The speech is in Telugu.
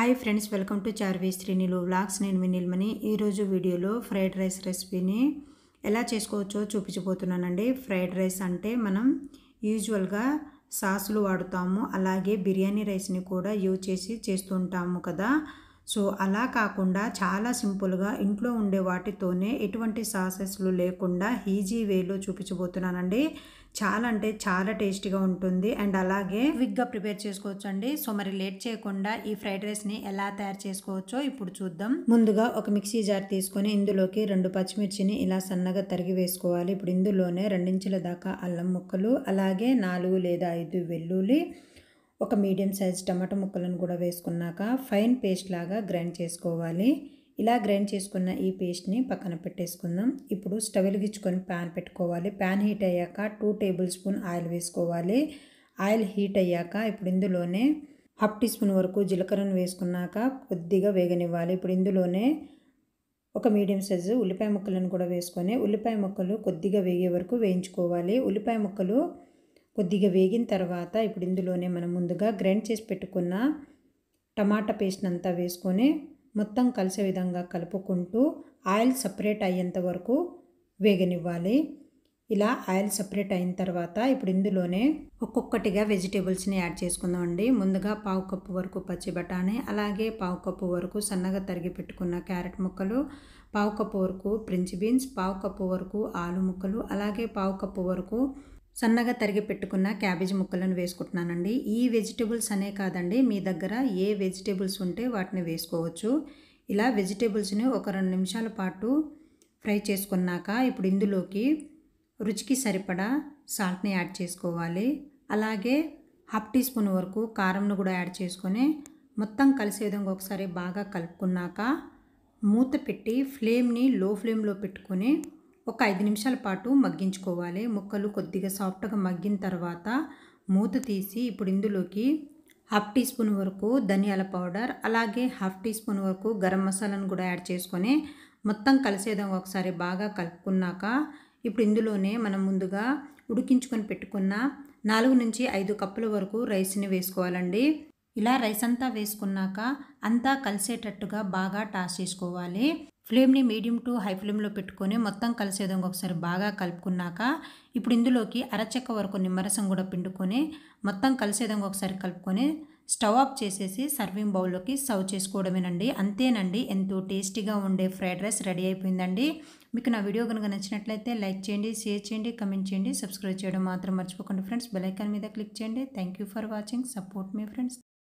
hi friends welcome to Charvi Srinilu vlogs నేను వినిల్మని ఈరోజు వీడియోలో ఫ్రైడ్ రైస్ రెసిపీని ఎలా చేసుకోవచ్చో చూపించబోతున్నానండి ఫ్రైడ్ రైస్ అంటే మనం యూజువల్గా సాసులు వాడుతాము అలాగే బిర్యానీ రైస్ని కూడా యూజ్ చేసి చేస్తుంటాము కదా సో అలా కాకుండా చాలా సింపుల్గా ఇంట్లో ఉండే వాటితోనే ఎటువంటి సాసెస్లు లేకుండా ఈజీ వేలో చూపించబోతున్నానండి చాలా అంటే చాలా టేస్టీగా ఉంటుంది అండ్ అలాగే విగ్గా ప్రిపేర్ చేసుకోవచ్చు అండి సో మరి లేట్ చేయకుండా ఈ ఫ్రైడ్ రైస్ని ఎలా తయారు చేసుకోవచ్చో ఇప్పుడు చూద్దాం ముందుగా ఒక మిక్సీ జార్ తీసుకొని ఇందులోకి రెండు పచ్చిమిర్చిని ఇలా సన్నగా తరిగి వేసుకోవాలి ఇప్పుడు ఇందులోనే రెండించుల దాకా అల్లం ముక్కలు అలాగే నాలుగు లేదా ఐదు వెల్లుల్లి ఒక మీడియం సైజ్ టమాటో ముక్కలను కూడా వేసుకున్నాక ఫైన్ పేస్ట్ లాగా గ్రైండ్ చేసుకోవాలి ఇలా గ్రైండ్ చేసుకున్న ఈ పేస్ట్ని పక్కన పెట్టేసుకుందాం ఇప్పుడు స్టవ్ వెలిగించుకొని ప్యాన్ పెట్టుకోవాలి ప్యాన్ హీట్ అయ్యాక టూ టేబుల్ స్పూన్ ఆయిల్ వేసుకోవాలి ఆయిల్ హీట్ అయ్యాక ఇప్పుడు ఇందులోనే హాఫ్ టీ స్పూన్ వరకు జీలకర్రను వేసుకున్నాక కొద్దిగా వేగనివ్వాలి ఇప్పుడు ఇందులోనే ఒక మీడియం సైజు ఉల్లిపాయ ముక్కలను కూడా వేసుకొని ఉల్లిపాయ ముక్కలు కొద్దిగా వేగే వరకు వేయించుకోవాలి ఉల్లిపాయ ముక్కలు కొద్దిగా వేగిన తర్వాత ఇప్పుడు ఇందులోనే మనం ముందుగా గ్రైండ్ చేసి పెట్టుకున్న టమాటా పేస్ట్ అంతా వేసుకొని మొత్తం కలిసే విధంగా కలుపుకుంటూ ఆయిల్ సపరేట్ అయ్యేంత వరకు వేగనివ్వాలి ఇలా ఆయిల్ సపరేట్ అయిన తర్వాత ఇప్పుడు ఇందులోనే ఒక్కొక్కటిగా వెజిటేబుల్స్ని యాడ్ చేసుకుందాం అండి ముందుగా పావు కప్పు వరకు పచ్చి బఠానీ అలాగే పావు కప్పు వరకు సన్నగా తరిగి పెట్టుకున్న క్యారెట్ ముక్కలు పావు కప్పు వరకు ప్రించి బీన్స్ పావు కప్పు వరకు ఆలు ముక్కలు అలాగే పావు కప్పు వరకు సన్నగా తరిగి పెట్టుకున్న క్యాబేజీ ముక్కలను వేసుకుంటున్నానండి ఈ వెజిటేబుల్స్ అనే కాదండి మీ దగ్గర ఏ వెజిటేబుల్స్ ఉంటే వాటిని వేసుకోవచ్చు ఇలా వెజిటేబుల్స్ని ఒక రెండు నిమిషాల పాటు ఫ్రై చేసుకున్నాక ఇప్పుడు ఇందులోకి రుచికి సరిపడా సాల్ట్ని యాడ్ చేసుకోవాలి అలాగే హాఫ్ టీ స్పూన్ వరకు కారంను కూడా యాడ్ చేసుకొని మొత్తం కలిసే విధంగా ఒకసారి బాగా కలుపుకున్నాక మూత పెట్టి ఫ్లేమ్ని లో ఫ్లేమ్లో పెట్టుకొని ఒక ఐదు నిమిషాల పాటు మగ్గించుకోవాలి ముక్కలు కొద్దిగా సాఫ్ట్గా మగ్గిన తర్వాత మూత తీసి ఇప్పుడు ఇందులోకి హాఫ్ టీ స్పూన్ వరకు ధనియాల పౌడర్ అలాగే హాఫ్ టీ స్పూన్ వరకు గరం మసాలాను కూడా యాడ్ చేసుకొని మొత్తం కలిసేదాం ఒకసారి బాగా కలుపుకున్నాక ఇప్పుడు ఇందులోనే మనం ముందుగా ఉడికించుకొని పెట్టుకున్న నాలుగు నుంచి ఐదు కప్పుల వరకు రైస్ని వేసుకోవాలండి ఇలా రైస్ అంతా వేసుకున్నాక అంతా కలిసేటట్టుగా బాగా టాస్ చేసుకోవాలి ఫ్లేమ్ని మీడియం టు హై ఫ్లేమ్లో పెట్టుకొని మొత్తం కలిసేదాం ఒకసారి బాగా కలుపుకున్నాక ఇప్పుడు ఇందులోకి అరచెక్క వరకు నిమ్మరసం కూడా పిండుకొని మొత్తం కలిసేదాం ఒకసారి కలుపుకొని స్టవ్ ఆఫ్ చేసేసి సర్వింగ్ బౌల్లోకి సర్వ్ చేసుకోవడమేనండి అంతేనండి ఎంతో టేస్టీగా ఉండే ఫ్రైడ్ రైస్ రెడీ అయిపోయిందండి మీకు నా వీడియో కనుక నచ్చినట్లయితే లైక్ చేయండి షేర్ చేయండి కమెంట్ చేయండి సబ్స్క్రైబ్ చేయడం మాత్రం మర్చిపోకండి ఫ్రెండ్స్ బెల్ ఐకాన్ మీద క్లిక్ చేయండి thank you for watching support మీ ఫ్రెండ్స్